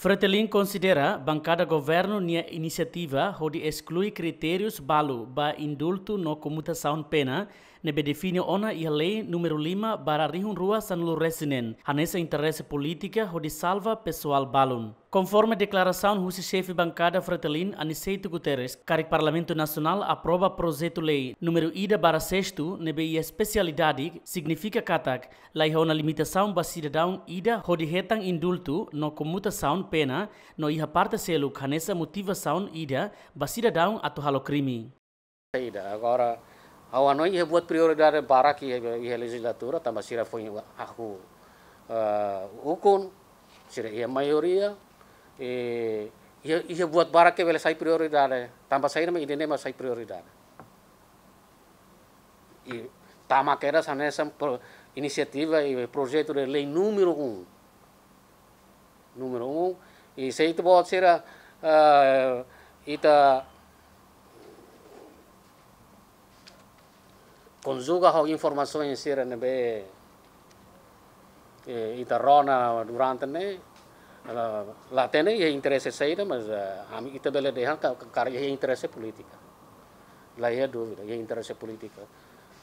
Fratelin considera bancada governo nia iniciativa onde exclui critérios balu ba indulto no comutação pena nebe define ona ia lei número lima bara rua san resinen, hanesa interesse política hodi salva pessoal balun. Conforme a declaração do chefe bancada Fretelin Aniceito Guterres, que o Parlamento Nacional aprova projeto lei número ida para sexto, nebe especialidade, significa catac, lá é na limitação para cidadão ida rodihetan indulto, no comutação pena, no ia parte selo canessa motivação ida para cidadão halo crime. Ida agora ao ano ia buat prioridade para que ia legislatura, também sira foi aku uh, ukun, sira ia maioria, e ia, ia buat para que sai prioridade, também sira mas ini mas sai prioridade. E tama kera sana sanesa, iniciativa e projeto de lei número um, número um, e sei tu pode ser uh, ita kun juga ho informazioni sirene be e itarona durante ne la, la tene ye interesse mas mas e, ami itabele de hanka karya ye interesse politica la ye do ye interesse politica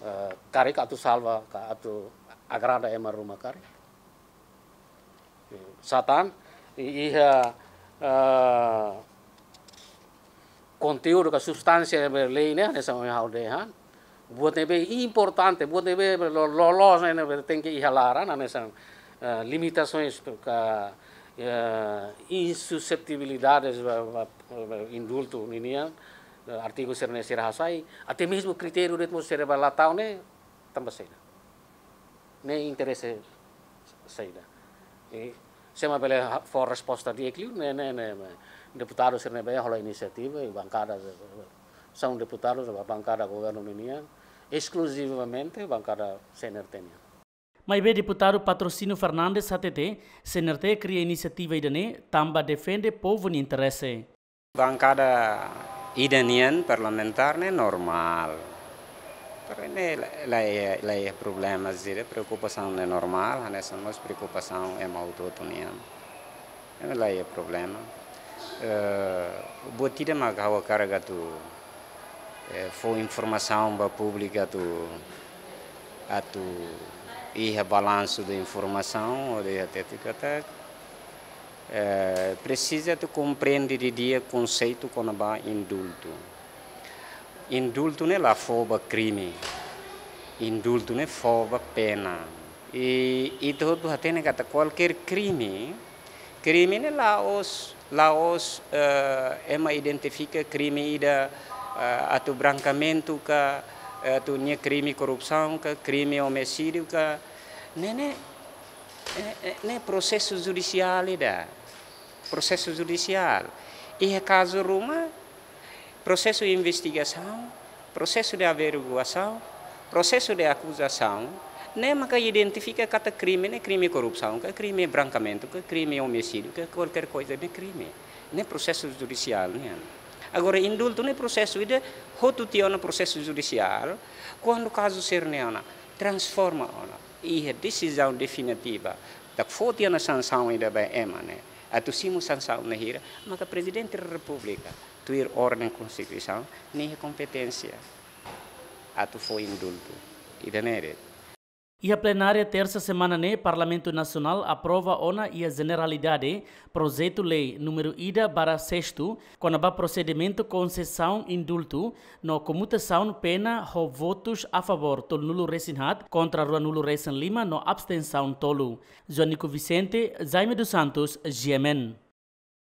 uh, kare ka e e tu salva ka atu agrada emar rumah kare satan iha uh, conteúdo ka yang berlei ne ne sa hau de Buatebe importante, buatebe lolos ene tem que lá, né, na nessa eh, limitações ka eh, insusceptibilidades eh, indulto ninia artigo serne sirahasai até mesmo critério ritmo cerebral latal né também saída nem interesse saída e é uma pela for resposta de eclio né, né né deputado serne é bem rola iniciativa e bancada são deputados da bancada Governo da exclusivamente exclusivamente bancada CNRT. Mas deputado Patrocínio Fernandes a CNRT cria iniciativa idane, também defende povo no interesse. Bancada idanian parlamentar é normal. não lá problemas, a preocupação é normal, a nossa preocupação é mal do Lá é problema. Uh, Botida magawa carga do é, foi informação para a pública do a tu a balanço de informação ou de até até é, precisa tu compreender de dia conceito quando vai indulto indulto não é lá foba crime indulto não é foba pena e e todo até negata é qualquer crime crime não é lá os lá os uh, é uma identifica crime ida eh, a tu brancamento ka eh, tu nye crime corrupção ka crime homicídio ka né, processo judicial da processo judicial e é caso ruma processo de investigação processo de averiguação processo de acusação né que identifica cada crime né crime corrupção que crime brancamento que crime homicídio que qualquer coisa de crime né processo judicial né Agora, indulto não é processo, ide rotuteona processo judicial, quando o caso ser neana transforma ona, e a é decisão definitiva, da uma sanção ainda bem é, né? A tosimo sanção na hira, mas o presidente da república, ir ordem constituição, nem competência. A tu foi indulto. E da nere, e a plenária terça semana né Parlamento Nacional aprova ona e a generalidade projeto lei número ida para sexto conaba procedimento concessão indulto no comutação pena ho votos a favor tol nulo resinhat contra rua nulo resin lima no abstenção tolu. Joanico Vicente Jaime dos Santos GMN.